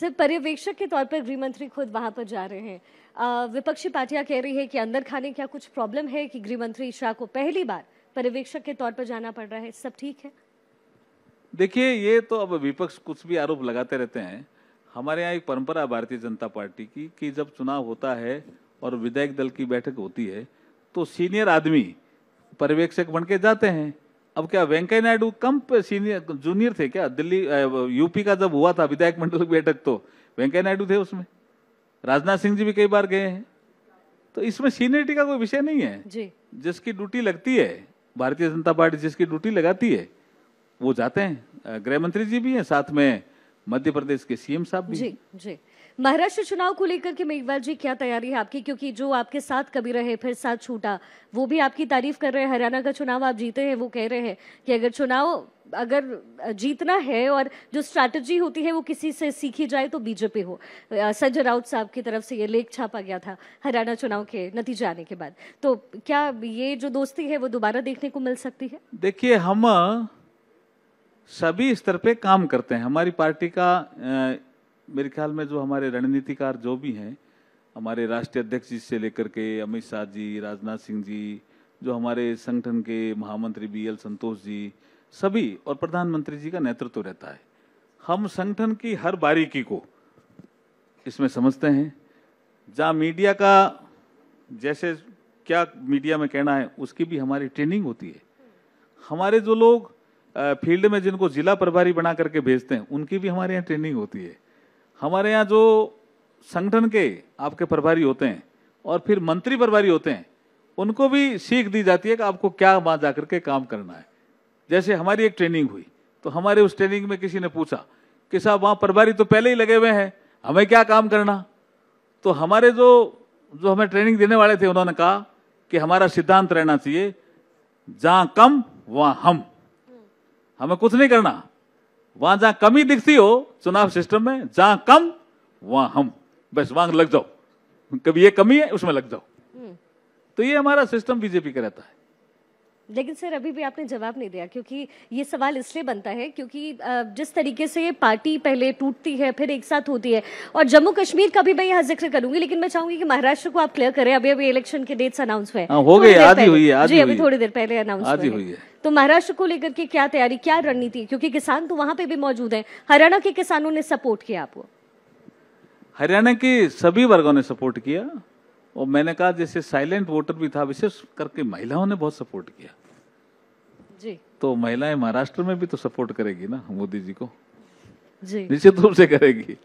Sir पर्यवेक्षक के तौर पर गृह मंत्री खुद वहां पर जा रहे हैं विपक्षी पार्टियां कह रही है कि अंदर खाने क्या कुछ प्रॉब्लम है कि गृह मंत्री शाह को पहली बार पर्यवेक्षक के तौर पर जाना पड़ रहा है सब ठीक है देखिए ये तो अब विपक्ष कुछ भी आरोप लगाते रहते हैं हमारे यहाँ एक परंपरा भारतीय जनता पार्टी की कि जब चुनाव होता है और विधायक दल की बैठक होती है तो सीनियर आदमी पर्यवेक्षक बन के जाते हैं अब क्या वेंकैया नायडू कम सीनियर जूनियर थे क्या दिल्ली यूपी का जब हुआ था विधायक मंडल की बैठक तो वेंकैया नायडू थे उसमें राजनाथ सिंह जी भी कई बार गए हैं तो इसमें सीनियरिटी का कोई विषय नहीं है जी। जिसकी ड्यूटी लगती है भारतीय जनता पार्टी जिसकी ड्यूटी लगाती है वो जाते हैं गृह मंत्री जी भी हैं साथ में मध्य प्रदेश के सीएम साहब जी जी महाराष्ट्र चुनाव को लेकर के मेघवाल जी क्या तैयारी है आपकी क्योंकि जो आपके साथ कभी रहे फिर साथ छूटा वो भी आपकी तारीफ कर रहे हैं हरियाणा का चुनाव आप जीते हैं वो कह रहे हैं कि अगर चुनाव अगर जीतना है और जो स्ट्रैटेजी होती है वो किसी से सीखी जाए तो बीजेपी हो संजय राउत साहब की तरफ से ये लेख छापा गया था हरियाणा चुनाव के नतीजे आने के बाद तो क्या ये जो दोस्ती है वो दोबारा देखने को मिल सकती है देखिए हम सभी स्तर पे काम करते हैं हमारी पार्टी का मेरे ख्याल में जो हमारे रणनीतिकार जो भी हैं हमारे राष्ट्रीय अध्यक्ष जी से लेकर के अमित शाह जी राजनाथ सिंह जी जो हमारे संगठन के महामंत्री बी एल संतोष जी सभी और प्रधानमंत्री जी का नेतृत्व रहता है हम संगठन की हर बारीकी को इसमें समझते हैं जहाँ मीडिया का जैसे क्या मीडिया में कहना है उसकी भी हमारी ट्रेनिंग होती है हमारे जो लोग फील्ड में जिनको जिला प्रभारी बना करके भेजते हैं उनकी भी हमारे यहाँ ट्रेनिंग होती है हमारे यहाँ जो संगठन के आपके प्रभारी होते हैं और फिर मंत्री प्रभारी होते हैं उनको भी सीख दी जाती है कि आपको क्या वहाँ जा करके काम करना है जैसे हमारी एक ट्रेनिंग हुई तो हमारे उस ट्रेनिंग में किसी ने पूछा कि साहब वहाँ प्रभारी तो पहले ही लगे हुए हैं हमें क्या काम करना तो हमारे जो जो हमें ट्रेनिंग देने वाले थे उन्होंने कहा कि हमारा सिद्धांत रहना चाहिए जहाँ कम वहाँ हम हमें कुछ नहीं करना वहां जहां कमी दिखती हो चुनाव सिस्टम में जहां कम वहां हम बस वहां लग जाओ कभी ये कमी है उसमें लग जाओ हम्म। तो ये हमारा सिस्टम बीजेपी का रहता है लेकिन सर अभी भी आपने जवाब नहीं दिया क्योंकि ये सवाल इसलिए बनता है क्योंकि जिस तरीके से पार्टी पहले टूटती है फिर एक साथ होती है और जम्मू कश्मीर का भी मैं यहाँ जिक्र करूंगी लेकिन मैं चाहूंगी कि महाराष्ट्र को आप क्लियर करें अभी अभी इलेक्शन के डेट्स अनाउंस हुए हाँ, हो गए आधी हुई है जी अभी थोड़ी देर पहले अनाउंस हुई है तो महाराष्ट्र को लेकर के क्या तैयारी क्या रणनीति है क्योंकि किसान तो वहां पे भी मौजूद है हरियाणा के किसानों ने सपोर्ट किया आपको हरियाणा के सभी वर्गों ने सपोर्ट किया और मैंने कहा जैसे साइलेंट वोटर भी था विशेष करके महिलाओं ने बहुत सपोर्ट किया जी तो महिलाएं महाराष्ट्र में भी तो सपोर्ट करेगी ना मोदी जी को जी निश्चित रूप से करेगी